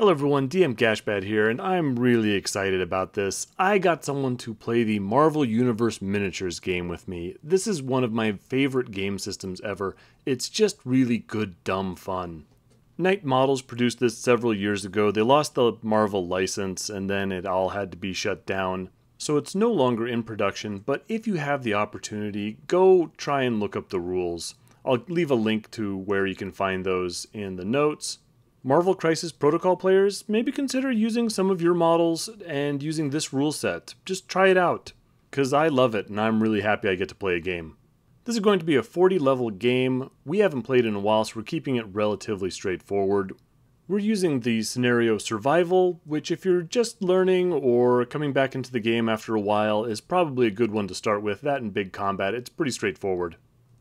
Hello everyone, DM Gashbad here, and I'm really excited about this. I got someone to play the Marvel Universe Miniatures game with me. This is one of my favorite game systems ever. It's just really good, dumb fun. Knight Models produced this several years ago. They lost the Marvel license, and then it all had to be shut down. So it's no longer in production, but if you have the opportunity, go try and look up the rules. I'll leave a link to where you can find those in the notes Marvel Crisis Protocol players, maybe consider using some of your models and using this rule set. Just try it out, because I love it and I'm really happy I get to play a game. This is going to be a 40 level game. We haven't played in a while, so we're keeping it relatively straightforward. We're using the scenario survival, which if you're just learning or coming back into the game after a while is probably a good one to start with. That and big combat, it's pretty straightforward.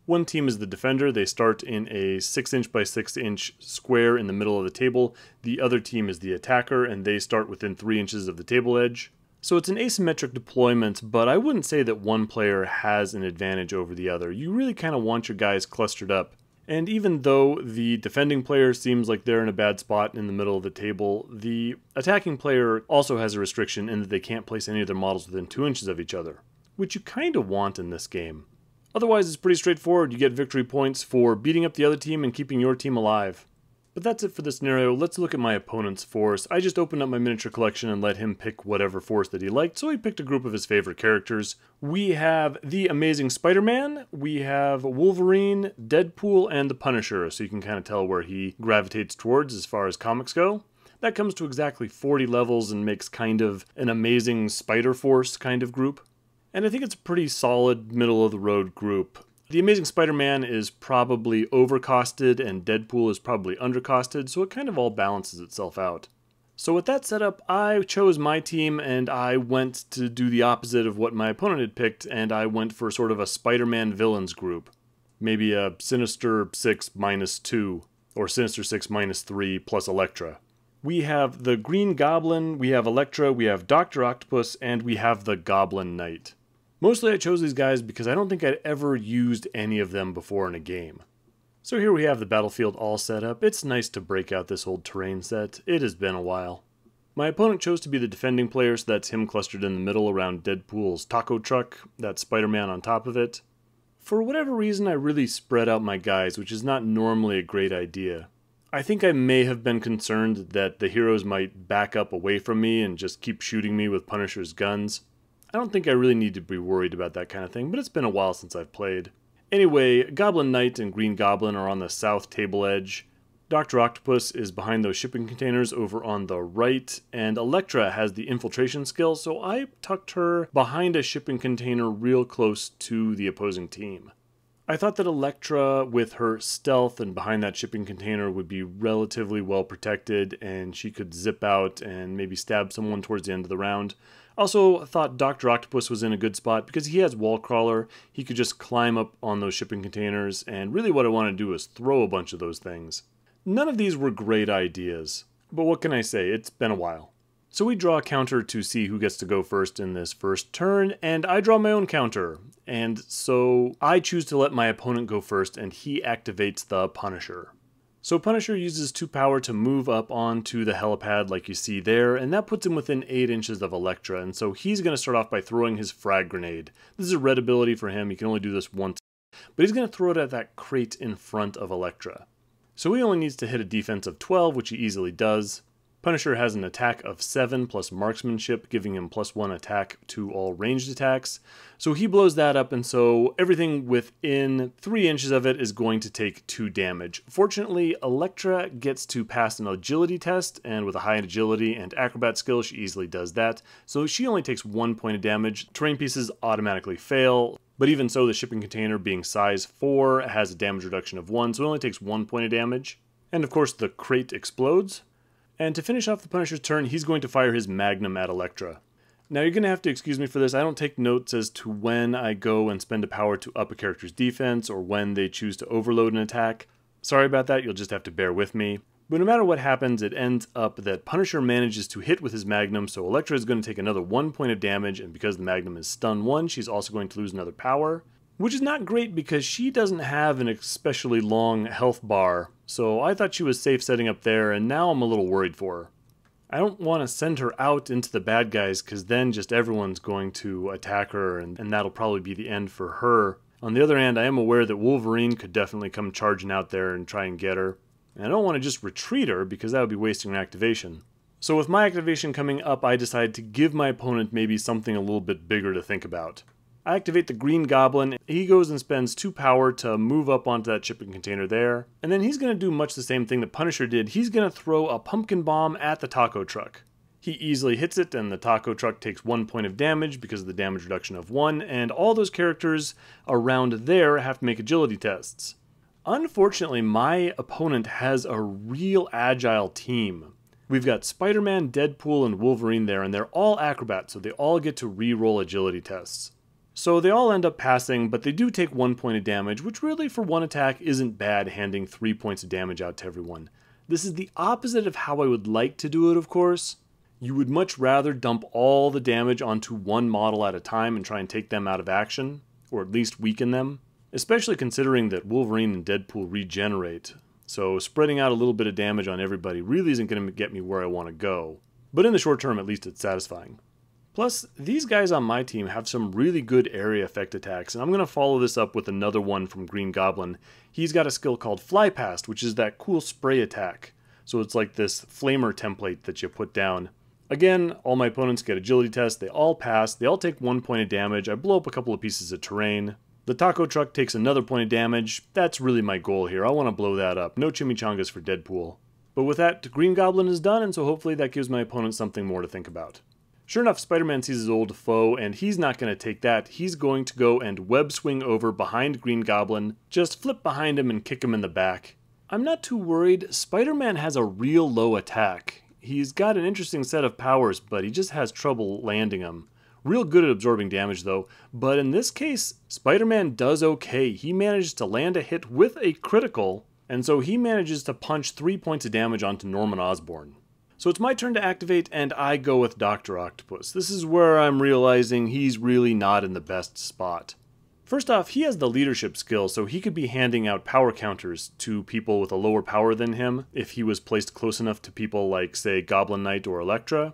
One team is the defender. They start in a 6 inch by 6 inch square in the middle of the table. The other team is the attacker, and they start within 3 inches of the table edge. So it's an asymmetric deployment, but I wouldn't say that one player has an advantage over the other. You really kind of want your guys clustered up. And even though the defending player seems like they're in a bad spot in the middle of the table, the attacking player also has a restriction in that they can't place any of their models within two inches of each other, which you kind of want in this game. Otherwise, it's pretty straightforward. You get victory points for beating up the other team and keeping your team alive. But that's it for this scenario. Let's look at my opponent's force. I just opened up my miniature collection and let him pick whatever force that he liked, so he picked a group of his favorite characters. We have the Amazing Spider-Man, we have Wolverine, Deadpool, and the Punisher, so you can kind of tell where he gravitates towards as far as comics go. That comes to exactly 40 levels and makes kind of an amazing Spider-Force kind of group and I think it's a pretty solid middle of the road group. The Amazing Spider Man is probably overcosted, and Deadpool is probably undercosted, so it kind of all balances itself out. So, with that setup, I chose my team and I went to do the opposite of what my opponent had picked, and I went for sort of a Spider Man villains group. Maybe a Sinister 6 minus 2, or Sinister 6 minus 3 plus Elektra. We have the Green Goblin, we have Elektra, we have Dr. Octopus, and we have the Goblin Knight. Mostly I chose these guys because I don't think I'd ever used any of them before in a game. So here we have the battlefield all set up. It's nice to break out this old terrain set. It has been a while. My opponent chose to be the defending player, so that's him clustered in the middle around Deadpool's taco truck, that Spider-Man on top of it. For whatever reason, I really spread out my guys, which is not normally a great idea. I think I may have been concerned that the heroes might back up away from me and just keep shooting me with Punisher's guns, I don't think I really need to be worried about that kind of thing, but it's been a while since I've played. Anyway, Goblin Knight and Green Goblin are on the south table edge. Dr. Octopus is behind those shipping containers over on the right, and Elektra has the infiltration skill, so I tucked her behind a shipping container real close to the opposing team. I thought that Elektra, with her stealth and behind that shipping container, would be relatively well protected, and she could zip out and maybe stab someone towards the end of the round. Also, thought Dr. Octopus was in a good spot because he has wall crawler. He could just climb up on those shipping containers, and really what I want to do is throw a bunch of those things. None of these were great ideas, but what can I say? It's been a while. So we draw a counter to see who gets to go first in this first turn, and I draw my own counter. And so I choose to let my opponent go first, and he activates the Punisher. So Punisher uses 2 power to move up onto the helipad like you see there, and that puts him within 8 inches of Elektra, and so he's going to start off by throwing his frag grenade. This is a red ability for him, he can only do this once, but he's going to throw it at that crate in front of Elektra. So he only needs to hit a defense of 12, which he easily does, Punisher has an attack of 7 plus marksmanship, giving him plus 1 attack to all ranged attacks. So he blows that up, and so everything within 3 inches of it is going to take 2 damage. Fortunately, Elektra gets to pass an agility test, and with a high agility and acrobat skill, she easily does that. So she only takes 1 point of damage. Terrain pieces automatically fail. But even so, the shipping container being size 4 has a damage reduction of 1, so it only takes 1 point of damage. And of course, the crate explodes. And to finish off the Punisher's turn, he's going to fire his Magnum at Elektra. Now you're going to have to excuse me for this, I don't take notes as to when I go and spend a power to up a character's defense or when they choose to overload an attack. Sorry about that, you'll just have to bear with me. But no matter what happens, it ends up that Punisher manages to hit with his Magnum, so Elektra is going to take another one point of damage, and because the Magnum is stun one, she's also going to lose another power. Which is not great because she doesn't have an especially long health bar so I thought she was safe setting up there, and now I'm a little worried for her. I don't want to send her out into the bad guys, because then just everyone's going to attack her, and, and that'll probably be the end for her. On the other hand, I am aware that Wolverine could definitely come charging out there and try and get her. And I don't want to just retreat her, because that would be wasting an activation. So with my activation coming up, I decide to give my opponent maybe something a little bit bigger to think about. I activate the Green Goblin. He goes and spends two power to move up onto that shipping container there. And then he's going to do much the same thing the Punisher did. He's going to throw a pumpkin bomb at the taco truck. He easily hits it, and the taco truck takes one point of damage because of the damage reduction of one, and all those characters around there have to make agility tests. Unfortunately, my opponent has a real agile team. We've got Spider Man, Deadpool, and Wolverine there, and they're all acrobats, so they all get to re roll agility tests. So they all end up passing, but they do take one point of damage, which really for one attack isn't bad, handing three points of damage out to everyone. This is the opposite of how I would like to do it, of course. You would much rather dump all the damage onto one model at a time and try and take them out of action, or at least weaken them, especially considering that Wolverine and Deadpool regenerate. So spreading out a little bit of damage on everybody really isn't going to get me where I want to go. But in the short term, at least it's satisfying. Plus, these guys on my team have some really good area effect attacks, and I'm going to follow this up with another one from Green Goblin. He's got a skill called Fly Past, which is that cool spray attack. So it's like this flamer template that you put down. Again, all my opponents get agility tests, they all pass, they all take one point of damage, I blow up a couple of pieces of terrain. The taco truck takes another point of damage, that's really my goal here, I want to blow that up, no chimichangas for Deadpool. But with that, Green Goblin is done, and so hopefully that gives my opponent something more to think about. Sure enough, Spider Man sees his old foe, and he's not going to take that. He's going to go and web swing over behind Green Goblin, just flip behind him and kick him in the back. I'm not too worried. Spider Man has a real low attack. He's got an interesting set of powers, but he just has trouble landing them. Real good at absorbing damage, though, but in this case, Spider Man does okay. He manages to land a hit with a critical, and so he manages to punch three points of damage onto Norman Osborn. So it's my turn to activate, and I go with Dr. Octopus. This is where I'm realizing he's really not in the best spot. First off, he has the leadership skill, so he could be handing out power counters to people with a lower power than him if he was placed close enough to people like, say, Goblin Knight or Elektra.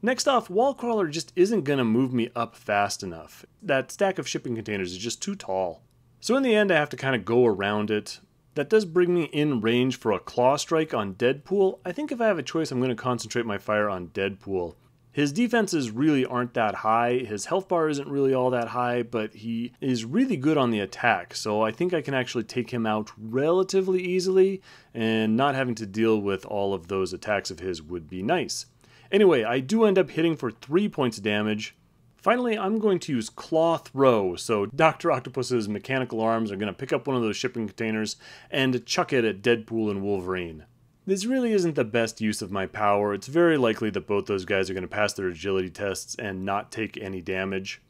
Next off, Wallcrawler just isn't going to move me up fast enough. That stack of shipping containers is just too tall. So in the end, I have to kind of go around it, that does bring me in range for a Claw Strike on Deadpool. I think if I have a choice, I'm going to concentrate my fire on Deadpool. His defenses really aren't that high. His health bar isn't really all that high, but he is really good on the attack. So I think I can actually take him out relatively easily, and not having to deal with all of those attacks of his would be nice. Anyway, I do end up hitting for 3 points of damage, Finally, I'm going to use cloth Throw, so Dr. Octopus's mechanical arms are going to pick up one of those shipping containers and chuck it at Deadpool and Wolverine. This really isn't the best use of my power, it's very likely that both those guys are going to pass their agility tests and not take any damage.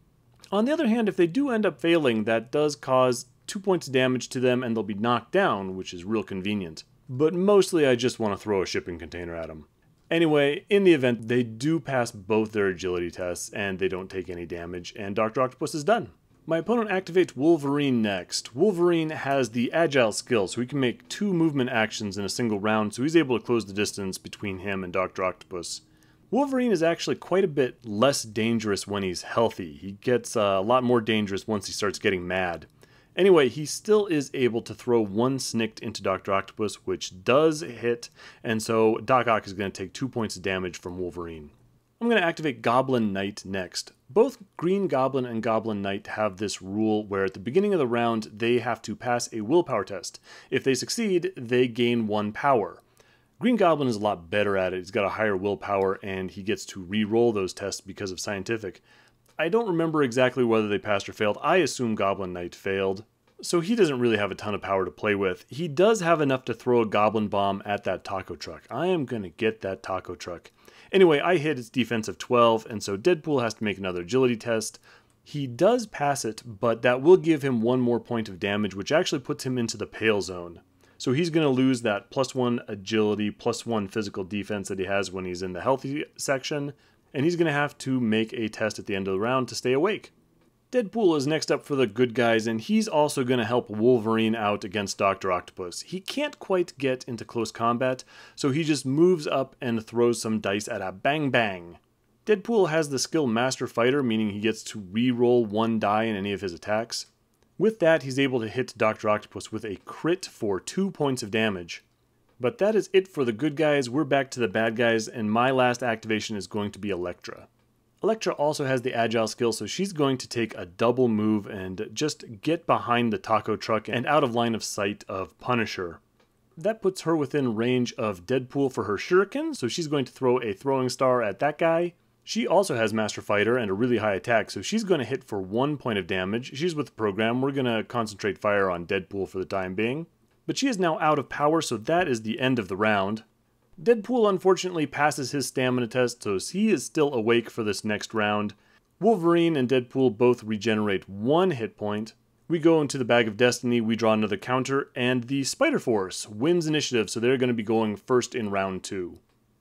On the other hand, if they do end up failing, that does cause 2 points of damage to them and they'll be knocked down, which is real convenient. But mostly I just want to throw a shipping container at them. Anyway, in the event, they do pass both their agility tests and they don't take any damage, and Dr. Octopus is done. My opponent activates Wolverine next. Wolverine has the agile skill, so he can make two movement actions in a single round, so he's able to close the distance between him and Dr. Octopus. Wolverine is actually quite a bit less dangerous when he's healthy. He gets uh, a lot more dangerous once he starts getting mad. Anyway, he still is able to throw one Snicked into Dr. Octopus, which does hit, and so Doc Ock is going to take two points of damage from Wolverine. I'm going to activate Goblin Knight next. Both Green Goblin and Goblin Knight have this rule where at the beginning of the round they have to pass a willpower test. If they succeed, they gain one power. Green Goblin is a lot better at it, he's got a higher willpower and he gets to re-roll those tests because of scientific. I don't remember exactly whether they passed or failed. I assume Goblin Knight failed. So he doesn't really have a ton of power to play with. He does have enough to throw a Goblin Bomb at that taco truck. I am going to get that taco truck. Anyway, I hit its defense of 12, and so Deadpool has to make another agility test. He does pass it, but that will give him one more point of damage, which actually puts him into the pale zone. So he's going to lose that plus one agility, plus one physical defense that he has when he's in the healthy section, and he's going to have to make a test at the end of the round to stay awake. Deadpool is next up for the good guys, and he's also going to help Wolverine out against Dr. Octopus. He can't quite get into close combat, so he just moves up and throws some dice at a bang bang. Deadpool has the skill Master Fighter, meaning he gets to re-roll one die in any of his attacks. With that, he's able to hit Dr. Octopus with a crit for two points of damage. But that is it for the good guys, we're back to the bad guys, and my last activation is going to be Electra. Electra also has the agile skill, so she's going to take a double move and just get behind the taco truck and out of line of sight of Punisher. That puts her within range of Deadpool for her shuriken, so she's going to throw a throwing star at that guy. She also has Master Fighter and a really high attack, so she's going to hit for one point of damage. She's with the program. We're going to concentrate fire on Deadpool for the time being but she is now out of power, so that is the end of the round. Deadpool unfortunately passes his stamina test, so he is still awake for this next round. Wolverine and Deadpool both regenerate one hit point. We go into the Bag of Destiny, we draw another counter, and the Spider Force wins initiative, so they're going to be going first in round two.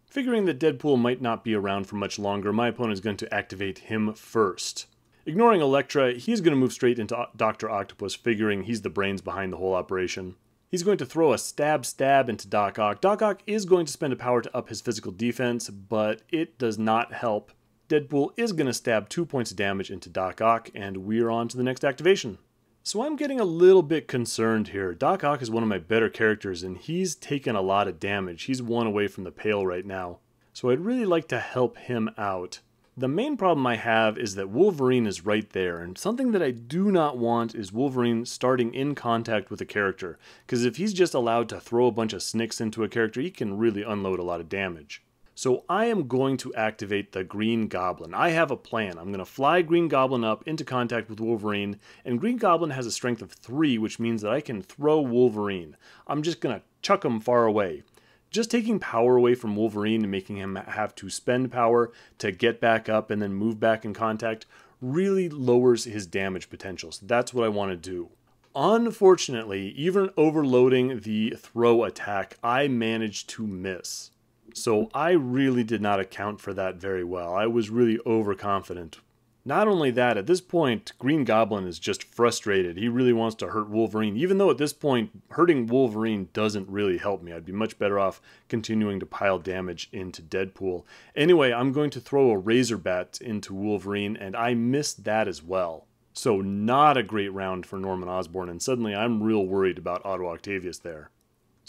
Figuring that Deadpool might not be around for much longer, my opponent is going to activate him first. Ignoring Elektra, he's going to move straight into Dr. Octopus, figuring he's the brains behind the whole operation. He's going to throw a stab stab into Doc Ock. Doc Ock is going to spend a power to up his physical defense, but it does not help. Deadpool is going to stab two points of damage into Doc Ock, and we're on to the next activation. So I'm getting a little bit concerned here. Doc Ock is one of my better characters, and he's taken a lot of damage. He's one away from the pale right now. So I'd really like to help him out. The main problem I have is that Wolverine is right there, and something that I do not want is Wolverine starting in contact with a character, because if he's just allowed to throw a bunch of snicks into a character, he can really unload a lot of damage. So I am going to activate the Green Goblin. I have a plan. I'm going to fly Green Goblin up into contact with Wolverine, and Green Goblin has a strength of 3, which means that I can throw Wolverine. I'm just going to chuck him far away just taking power away from Wolverine and making him have to spend power to get back up and then move back in contact really lowers his damage potential. So that's what I want to do. Unfortunately, even overloading the throw attack, I managed to miss. So I really did not account for that very well. I was really overconfident not only that, at this point, Green Goblin is just frustrated. He really wants to hurt Wolverine, even though at this point, hurting Wolverine doesn't really help me. I'd be much better off continuing to pile damage into Deadpool. Anyway, I'm going to throw a Razor Bat into Wolverine, and I missed that as well. So, not a great round for Norman Osborn, and suddenly I'm real worried about Otto Octavius there.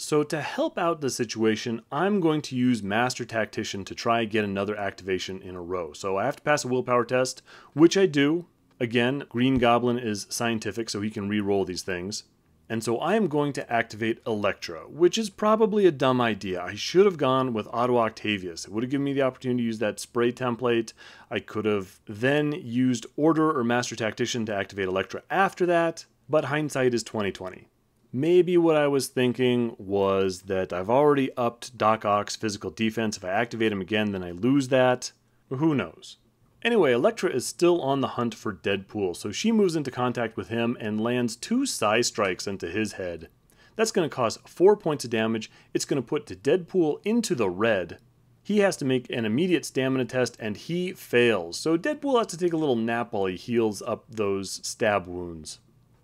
So to help out the situation, I'm going to use Master Tactician to try and get another activation in a row. So I have to pass a willpower test, which I do. Again, Green Goblin is scientific, so he can re-roll these things. And so I am going to activate Electra, which is probably a dumb idea. I should have gone with Otto Octavius. It would have given me the opportunity to use that spray template. I could have then used Order or Master Tactician to activate Electra after that, but hindsight is 2020. Maybe what I was thinking was that I've already upped Doc Ock's physical defense. If I activate him again, then I lose that. Who knows? Anyway, Elektra is still on the hunt for Deadpool, so she moves into contact with him and lands two psi strikes into his head. That's going to cause 4 points of damage. It's going to put Deadpool into the red. He has to make an immediate stamina test and he fails, so Deadpool has to take a little nap while he heals up those stab wounds.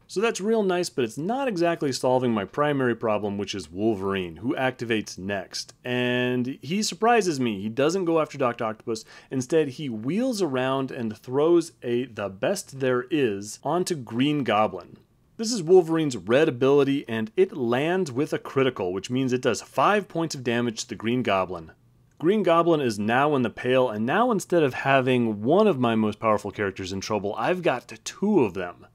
So that's real nice, but it's not exactly solving my primary problem, which is Wolverine, who activates next. And he surprises me. He doesn't go after Dr. Octopus. Instead, he wheels around and throws a The Best There Is onto Green Goblin. This is Wolverine's red ability, and it lands with a critical, which means it does 5 points of damage to the Green Goblin. Green Goblin is now in the pale, and now instead of having one of my most powerful characters in trouble, I've got two of them.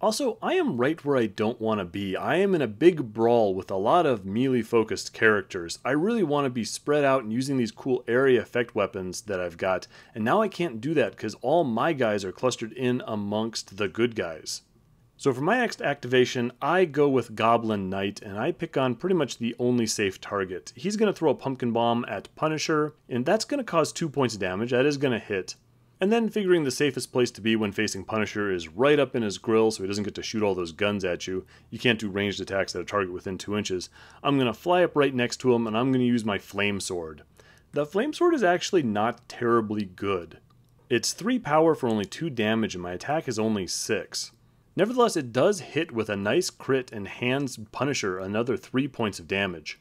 Also, I am right where I don't want to be. I am in a big brawl with a lot of melee-focused characters. I really want to be spread out and using these cool area effect weapons that I've got, and now I can't do that because all my guys are clustered in amongst the good guys. So for my next activation, I go with Goblin Knight, and I pick on pretty much the only safe target. He's going to throw a Pumpkin Bomb at Punisher, and that's going to cause 2 points of damage. That is going to hit and then figuring the safest place to be when facing Punisher is right up in his grill so he doesn't get to shoot all those guns at you. You can't do ranged attacks at a target within 2 inches. I'm going to fly up right next to him and I'm going to use my flame sword. The flame sword is actually not terribly good. It's 3 power for only 2 damage and my attack is only 6. Nevertheless, it does hit with a nice crit and hands Punisher another 3 points of damage.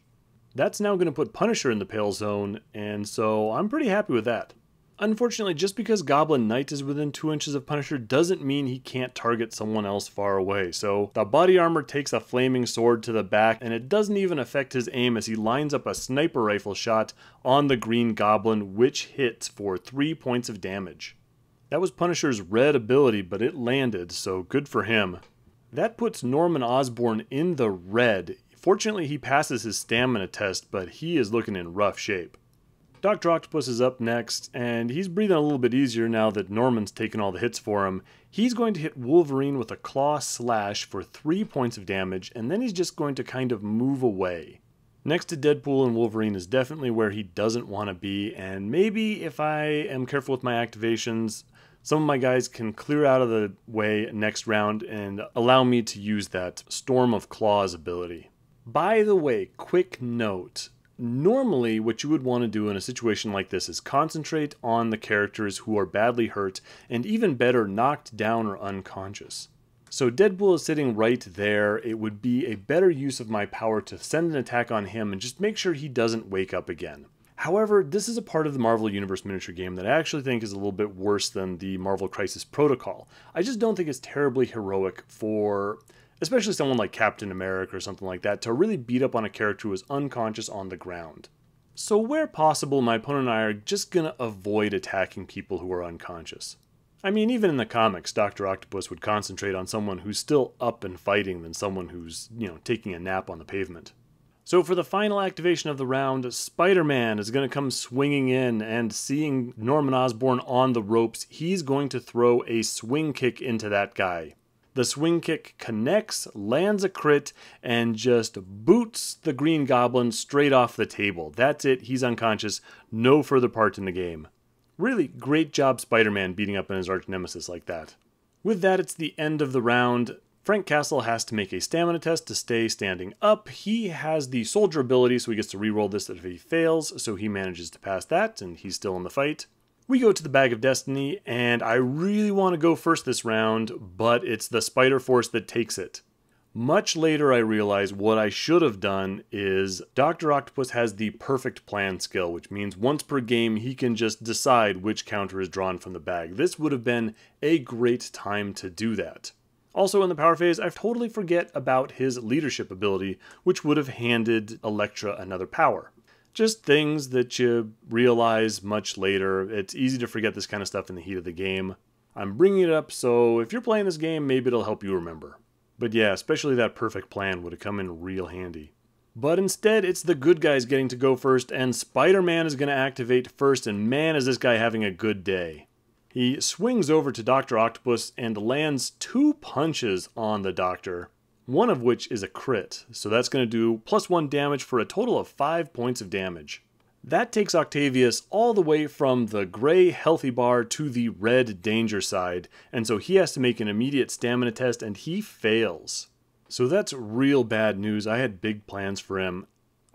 That's now going to put Punisher in the pale zone, and so I'm pretty happy with that. Unfortunately, just because Goblin Knight is within 2 inches of Punisher doesn't mean he can't target someone else far away, so the body armor takes a flaming sword to the back and it doesn't even affect his aim as he lines up a sniper rifle shot on the Green Goblin which hits for 3 points of damage. That was Punisher's red ability, but it landed, so good for him. That puts Norman Osborn in the red. Fortunately, he passes his stamina test, but he is looking in rough shape. Dr. Octopus is up next, and he's breathing a little bit easier now that Norman's taken all the hits for him. He's going to hit Wolverine with a claw slash for three points of damage, and then he's just going to kind of move away. Next to Deadpool and Wolverine is definitely where he doesn't want to be, and maybe if I am careful with my activations, some of my guys can clear out of the way next round and allow me to use that Storm of Claws ability. By the way, quick note normally what you would want to do in a situation like this is concentrate on the characters who are badly hurt and even better knocked down or unconscious. So Deadpool is sitting right there. It would be a better use of my power to send an attack on him and just make sure he doesn't wake up again. However, this is a part of the Marvel Universe miniature game that I actually think is a little bit worse than the Marvel Crisis Protocol. I just don't think it's terribly heroic for especially someone like Captain America or something like that, to really beat up on a character who is unconscious on the ground. So, where possible, my opponent and I are just gonna avoid attacking people who are unconscious. I mean, even in the comics, Dr. Octopus would concentrate on someone who's still up and fighting than someone who's, you know, taking a nap on the pavement. So, for the final activation of the round, Spider Man is going to come swinging in, and seeing Norman Osborn on the ropes, he's going to throw a swing kick into that guy. The swing kick connects, lands a crit, and just boots the Green Goblin straight off the table. That's it. He's unconscious. No further part in the game. Really great job, Spider Man, beating up on his arch nemesis like that. With that, it's the end of the round. Frank Castle has to make a stamina test to stay standing up. He has the soldier ability, so he gets to reroll this if he fails, so he manages to pass that, and he's still in the fight. We go to the Bag of Destiny, and I really want to go first this round, but it's the Spider Force that takes it. Much later, I realize what I should have done is Dr. Octopus has the perfect plan skill, which means once per game he can just decide which counter is drawn from the bag. This would have been a great time to do that. Also, in the power phase, I totally forget about his leadership ability, which would have handed Elektra another power just things that you realize much later. It's easy to forget this kind of stuff in the heat of the game. I'm bringing it up so if you're playing this game, maybe it'll help you remember. But yeah, especially that perfect plan would have come in real handy. But instead, it's the good guys getting to go first, and Spider-Man is going to activate first, and man is this guy having a good day. He swings over to Dr. Octopus and lands two punches on the Doctor one of which is a crit, so that's going to do plus one damage for a total of five points of damage. That takes Octavius all the way from the gray healthy bar to the red danger side, and so he has to make an immediate stamina test and he fails. So that's real bad news. I had big plans for him,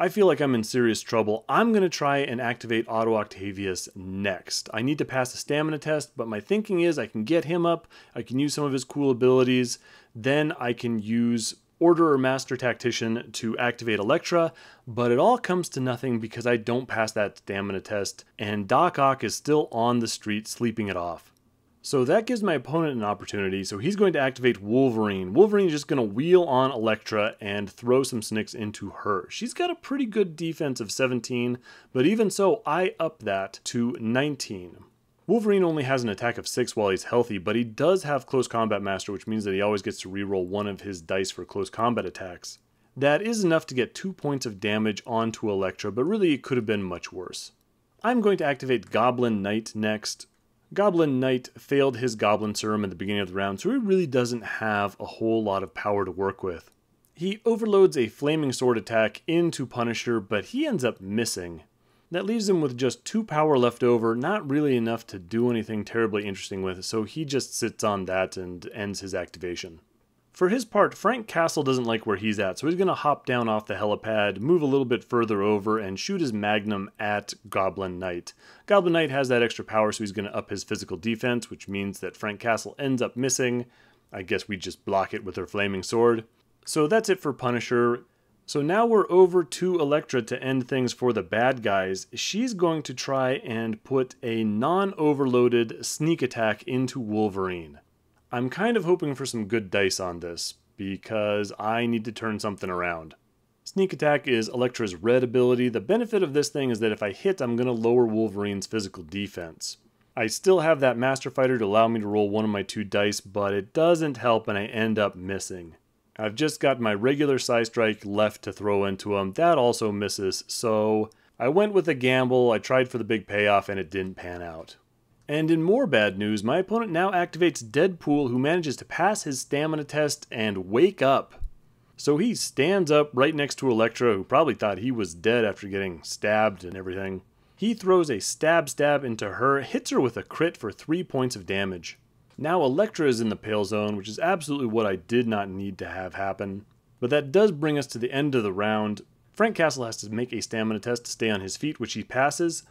I feel like I'm in serious trouble. I'm going to try and activate Otto Octavius next. I need to pass a stamina test, but my thinking is I can get him up, I can use some of his cool abilities, then I can use Order or Master Tactician to activate Electra, but it all comes to nothing because I don't pass that stamina test, and Doc Ock is still on the street sleeping it off. So that gives my opponent an opportunity, so he's going to activate Wolverine. Wolverine is just going to wheel on Elektra and throw some Snicks into her. She's got a pretty good defense of 17, but even so, I up that to 19. Wolverine only has an attack of 6 while he's healthy, but he does have Close Combat Master, which means that he always gets to reroll one of his dice for close combat attacks. That is enough to get 2 points of damage onto Elektra, but really it could have been much worse. I'm going to activate Goblin Knight next, Goblin Knight failed his Goblin Serum at the beginning of the round, so he really doesn't have a whole lot of power to work with. He overloads a Flaming Sword attack into Punisher, but he ends up missing. That leaves him with just two power left over, not really enough to do anything terribly interesting with, so he just sits on that and ends his activation. For his part, Frank Castle doesn't like where he's at, so he's going to hop down off the helipad, move a little bit further over, and shoot his magnum at Goblin Knight. Goblin Knight has that extra power, so he's going to up his physical defense, which means that Frank Castle ends up missing. I guess we just block it with her flaming sword. So that's it for Punisher. So now we're over to Elektra to end things for the bad guys. She's going to try and put a non-overloaded sneak attack into Wolverine. I'm kind of hoping for some good dice on this, because I need to turn something around. Sneak Attack is Elektra's red ability. The benefit of this thing is that if I hit, I'm going to lower Wolverine's physical defense. I still have that Master Fighter to allow me to roll one of my two dice, but it doesn't help and I end up missing. I've just got my regular Psy Strike left to throw into him. That also misses, so I went with a gamble. I tried for the big payoff and it didn't pan out. And in more bad news, my opponent now activates Deadpool, who manages to pass his stamina test and wake up. So he stands up right next to Elektra, who probably thought he was dead after getting stabbed and everything. He throws a stab stab into her, hits her with a crit for 3 points of damage. Now Elektra is in the pale zone, which is absolutely what I did not need to have happen. But that does bring us to the end of the round. Frank Castle has to make a stamina test to stay on his feet, which he passes,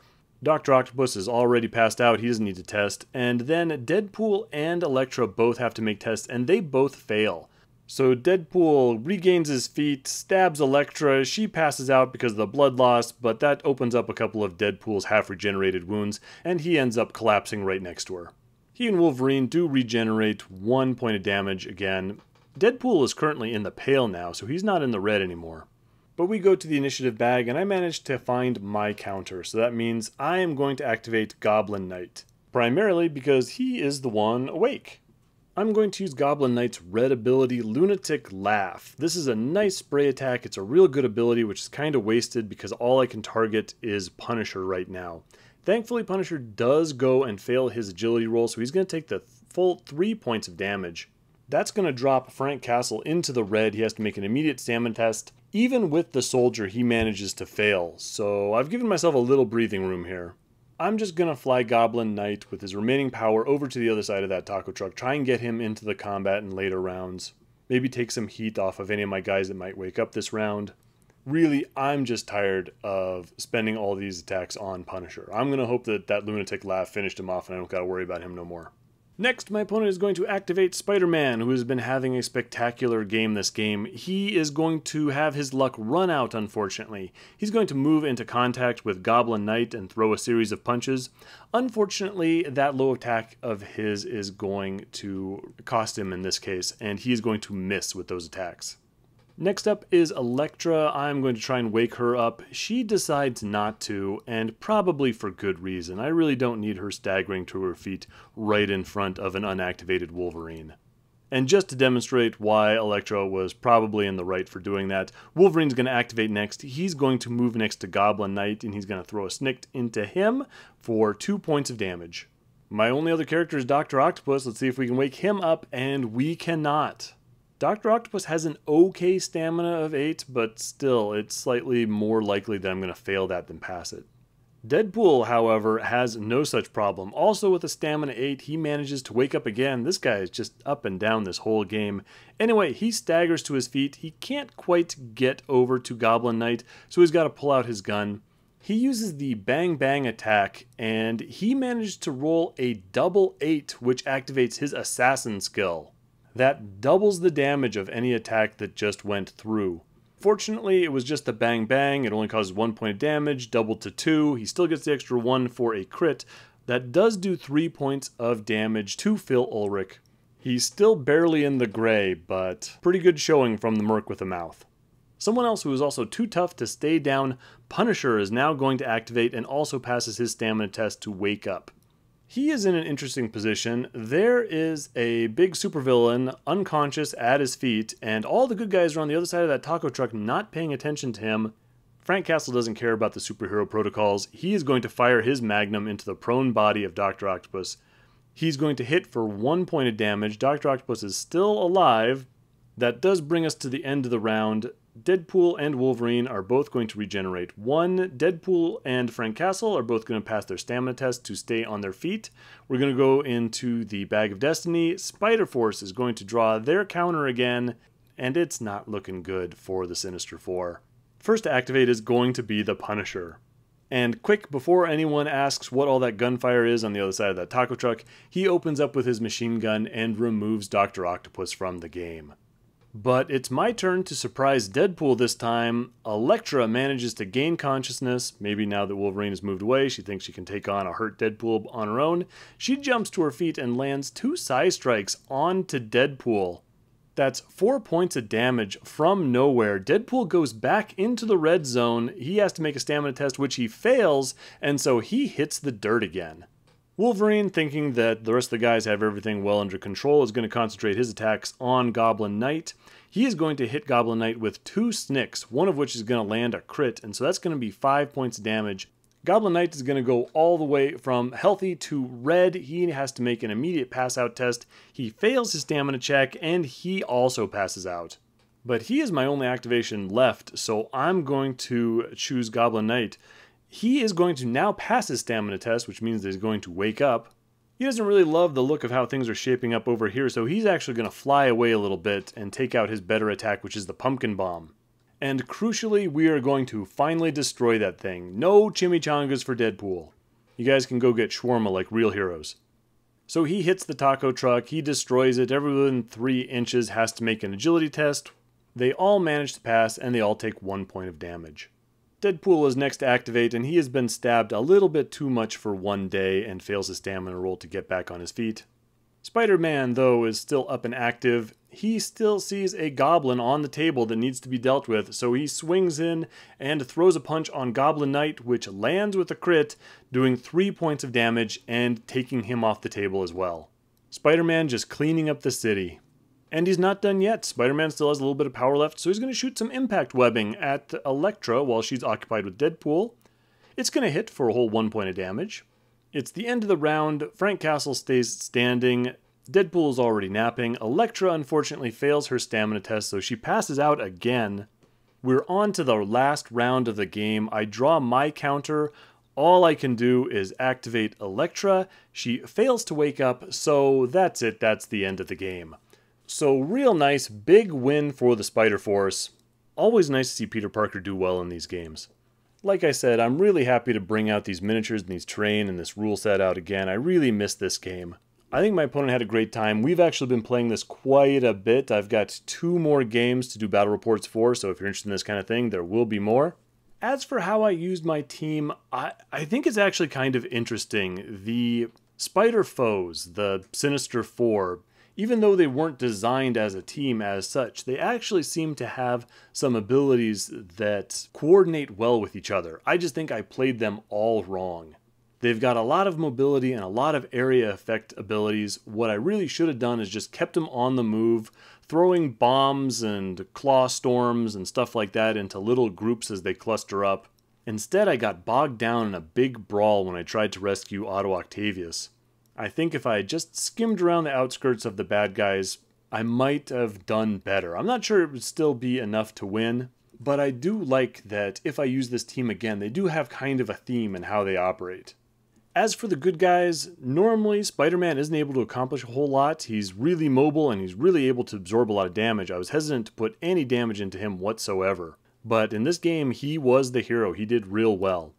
Dr. Octopus is already passed out, he doesn't need to test, and then Deadpool and Elektra both have to make tests, and they both fail. So Deadpool regains his feet, stabs Elektra, she passes out because of the blood loss, but that opens up a couple of Deadpool's half regenerated wounds, and he ends up collapsing right next to her. He and Wolverine do regenerate one point of damage again. Deadpool is currently in the pale now, so he's not in the red anymore. But we go to the initiative bag and I managed to find my counter, so that means I am going to activate Goblin Knight, primarily because he is the one awake. I'm going to use Goblin Knight's red ability, Lunatic Laugh. This is a nice spray attack. It's a real good ability, which is kind of wasted because all I can target is Punisher right now. Thankfully, Punisher does go and fail his agility roll, so he's going to take the full three points of damage. That's going to drop Frank Castle into the red. He has to make an immediate stamina test, even with the soldier, he manages to fail, so I've given myself a little breathing room here. I'm just gonna fly Goblin Knight with his remaining power over to the other side of that taco truck, try and get him into the combat in later rounds. Maybe take some heat off of any of my guys that might wake up this round. Really, I'm just tired of spending all these attacks on Punisher. I'm gonna hope that that lunatic laugh finished him off and I don't gotta worry about him no more. Next, my opponent is going to activate Spider-Man, who has been having a spectacular game this game. He is going to have his luck run out, unfortunately. He's going to move into contact with Goblin Knight and throw a series of punches. Unfortunately, that low attack of his is going to cost him in this case, and he is going to miss with those attacks. Next up is Electra. I'm going to try and wake her up. She decides not to, and probably for good reason. I really don't need her staggering to her feet right in front of an unactivated Wolverine. And just to demonstrate why Elektra was probably in the right for doing that, Wolverine's going to activate next. He's going to move next to Goblin Knight, and he's going to throw a Snicked into him for two points of damage. My only other character is Dr. Octopus. Let's see if we can wake him up, and we cannot. Dr. Octopus has an okay stamina of 8, but still, it's slightly more likely that I'm going to fail that than pass it. Deadpool, however, has no such problem. Also, with a stamina 8, he manages to wake up again. This guy is just up and down this whole game. Anyway, he staggers to his feet. He can't quite get over to Goblin Knight, so he's got to pull out his gun. He uses the Bang Bang attack, and he manages to roll a double 8, which activates his Assassin skill. That doubles the damage of any attack that just went through. Fortunately, it was just a bang bang, it only causes 1 point of damage, doubled to 2, he still gets the extra 1 for a crit. That does do 3 points of damage to Phil Ulrich. He's still barely in the gray, but pretty good showing from the Merc with a Mouth. Someone else who is also too tough to stay down, Punisher is now going to activate and also passes his stamina test to wake up. He is in an interesting position. There is a big supervillain unconscious at his feet, and all the good guys are on the other side of that taco truck not paying attention to him. Frank Castle doesn't care about the superhero protocols. He is going to fire his magnum into the prone body of Dr. Octopus. He's going to hit for one point of damage. Dr. Octopus is still alive. That does bring us to the end of the round. Deadpool and Wolverine are both going to regenerate one. Deadpool and Frank Castle are both going to pass their stamina test to stay on their feet. We're going to go into the Bag of Destiny. Spider Force is going to draw their counter again, and it's not looking good for the Sinister Four. First to activate is going to be the Punisher. And quick, before anyone asks what all that gunfire is on the other side of that taco truck, he opens up with his machine gun and removes Dr. Octopus from the game. But it's my turn to surprise Deadpool this time. Elektra manages to gain consciousness. Maybe now that Wolverine has moved away, she thinks she can take on a hurt Deadpool on her own. She jumps to her feet and lands two side strikes onto Deadpool. That's four points of damage from nowhere. Deadpool goes back into the red zone. He has to make a stamina test, which he fails, and so he hits the dirt again. Wolverine, thinking that the rest of the guys have everything well under control, is going to concentrate his attacks on Goblin Knight. He is going to hit Goblin Knight with two snicks, one of which is going to land a crit, and so that's going to be five points of damage. Goblin Knight is going to go all the way from healthy to red. He has to make an immediate pass out test. He fails his stamina check, and he also passes out. But he is my only activation left, so I'm going to choose Goblin Knight he is going to now pass his stamina test, which means that he's going to wake up. He doesn't really love the look of how things are shaping up over here, so he's actually going to fly away a little bit and take out his better attack, which is the pumpkin bomb. And crucially, we are going to finally destroy that thing. No chimichangas for Deadpool. You guys can go get shawarma like real heroes. So he hits the taco truck, he destroys it, everyone three inches has to make an agility test. They all manage to pass, and they all take one point of damage. Deadpool is next to activate, and he has been stabbed a little bit too much for one day and fails his stamina roll to get back on his feet. Spider Man, though, is still up and active. He still sees a goblin on the table that needs to be dealt with, so he swings in and throws a punch on Goblin Knight, which lands with a crit, doing three points of damage and taking him off the table as well. Spider Man just cleaning up the city. And he's not done yet. Spider Man still has a little bit of power left, so he's going to shoot some impact webbing at Elektra while she's occupied with Deadpool. It's going to hit for a whole one point of damage. It's the end of the round. Frank Castle stays standing. Deadpool is already napping. Elektra unfortunately fails her stamina test, so she passes out again. We're on to the last round of the game. I draw my counter. All I can do is activate Elektra. She fails to wake up, so that's it. That's the end of the game. So real nice, big win for the Spider Force. Always nice to see Peter Parker do well in these games. Like I said, I'm really happy to bring out these miniatures and these terrain and this rule set out again. I really missed this game. I think my opponent had a great time. We've actually been playing this quite a bit. I've got two more games to do battle reports for, so if you're interested in this kind of thing, there will be more. As for how I used my team, I, I think it's actually kind of interesting. The spider foes, the Sinister Four, even though they weren't designed as a team as such, they actually seem to have some abilities that coordinate well with each other. I just think I played them all wrong. They've got a lot of mobility and a lot of area effect abilities. What I really should have done is just kept them on the move, throwing bombs and claw storms and stuff like that into little groups as they cluster up. Instead, I got bogged down in a big brawl when I tried to rescue Otto Octavius. I think if I just skimmed around the outskirts of the bad guys, I might have done better. I'm not sure it would still be enough to win, but I do like that if I use this team again, they do have kind of a theme in how they operate. As for the good guys, normally Spider Man isn't able to accomplish a whole lot. He's really mobile and he's really able to absorb a lot of damage. I was hesitant to put any damage into him whatsoever. But in this game, he was the hero. He did real well.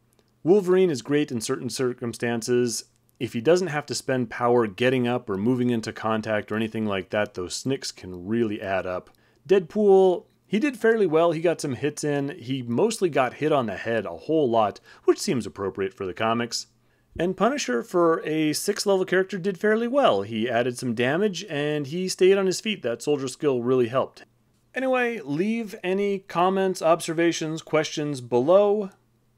Wolverine is great in certain circumstances, if he doesn't have to spend power getting up or moving into contact or anything like that, those snicks can really add up. Deadpool, he did fairly well. He got some hits in. He mostly got hit on the head a whole lot, which seems appropriate for the comics. And Punisher, for a 6 level character, did fairly well. He added some damage and he stayed on his feet. That soldier skill really helped. Anyway, leave any comments, observations, questions below.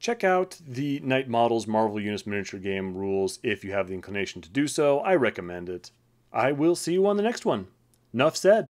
Check out the Night Models Marvel Unis miniature game rules if you have the inclination to do so. I recommend it. I will see you on the next one. Enough said.